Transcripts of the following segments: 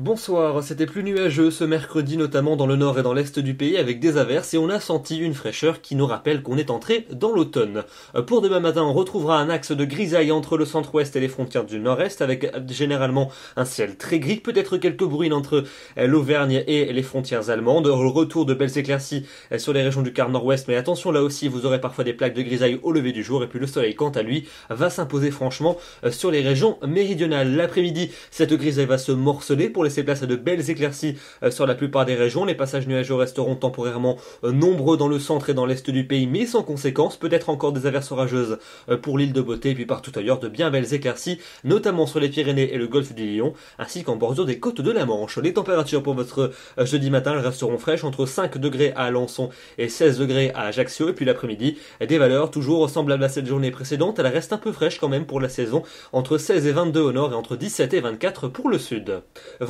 Bonsoir, c'était plus nuageux ce mercredi notamment dans le nord et dans l'est du pays avec des averses et on a senti une fraîcheur qui nous rappelle qu'on est entré dans l'automne. Euh, pour demain matin, on retrouvera un axe de grisaille entre le centre-ouest et les frontières du nord-est avec euh, généralement un ciel très gris, peut-être quelques bruines entre euh, l'Auvergne et les frontières allemandes. Le retour de belles éclaircies sur les régions du quart nord-ouest mais attention là aussi vous aurez parfois des plaques de grisaille au lever du jour et puis le soleil quant à lui va s'imposer franchement sur les régions méridionales. L'après-midi, cette grisaille va se morceler pour les laisser place à de belles éclaircies euh, sur la plupart des régions. Les passages nuageux resteront temporairement euh, nombreux dans le centre et dans l'est du pays, mais sans conséquence. Peut-être encore des averses orageuses euh, pour l'île de Beauté, et puis partout ailleurs de bien belles éclaircies, notamment sur les Pyrénées et le golfe du Lion, ainsi qu'en bordure des côtes de la Manche. Les températures pour votre jeudi matin elles resteront fraîches entre 5 degrés à Alençon et 16 degrés à Ajaccio, et puis l'après-midi, des valeurs toujours semblables à cette journée précédente. Elle reste un peu fraîche quand même pour la saison, entre 16 et 22 au nord et entre 17 et 24 pour le sud.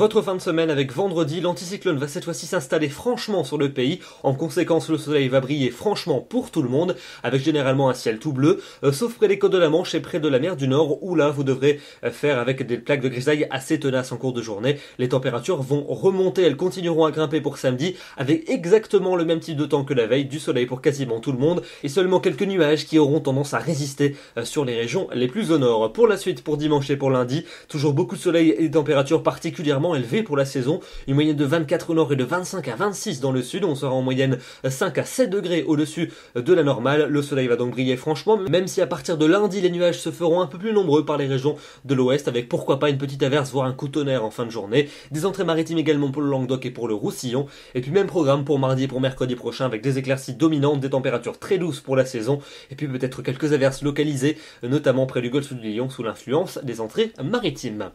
Autre fin de semaine avec vendredi, l'anticyclone va cette fois-ci s'installer franchement sur le pays. En conséquence, le soleil va briller franchement pour tout le monde, avec généralement un ciel tout bleu, euh, sauf près des côtes de la Manche et près de la mer du Nord, où là vous devrez euh, faire avec des plaques de grisaille assez tenaces en cours de journée. Les températures vont remonter, elles continueront à grimper pour samedi, avec exactement le même type de temps que la veille, du soleil pour quasiment tout le monde, et seulement quelques nuages qui auront tendance à résister euh, sur les régions les plus au nord. Pour la suite, pour dimanche et pour lundi, toujours beaucoup de soleil et des températures particulièrement pour la saison, une moyenne de 24 au nord et de 25 à 26 dans le sud, on sera en moyenne 5 à 7 degrés au-dessus de la normale, le soleil va donc briller franchement, même si à partir de lundi les nuages se feront un peu plus nombreux par les régions de l'ouest, avec pourquoi pas une petite averse, voire un coup tonnerre en fin de journée, des entrées maritimes également pour le Languedoc et pour le Roussillon, et puis même programme pour mardi et pour mercredi prochain avec des éclaircies dominantes, des températures très douces pour la saison, et puis peut-être quelques averses localisées, notamment près du golfe du Lyon sous l'influence des entrées maritimes.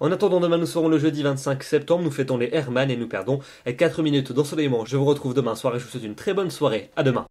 En attendant, demain nous serons le jeudi 25 septembre, nous fêtons les Hermann et nous perdons 4 minutes d'ensoleillement. Je vous retrouve demain soir et je vous souhaite une très bonne soirée. À demain.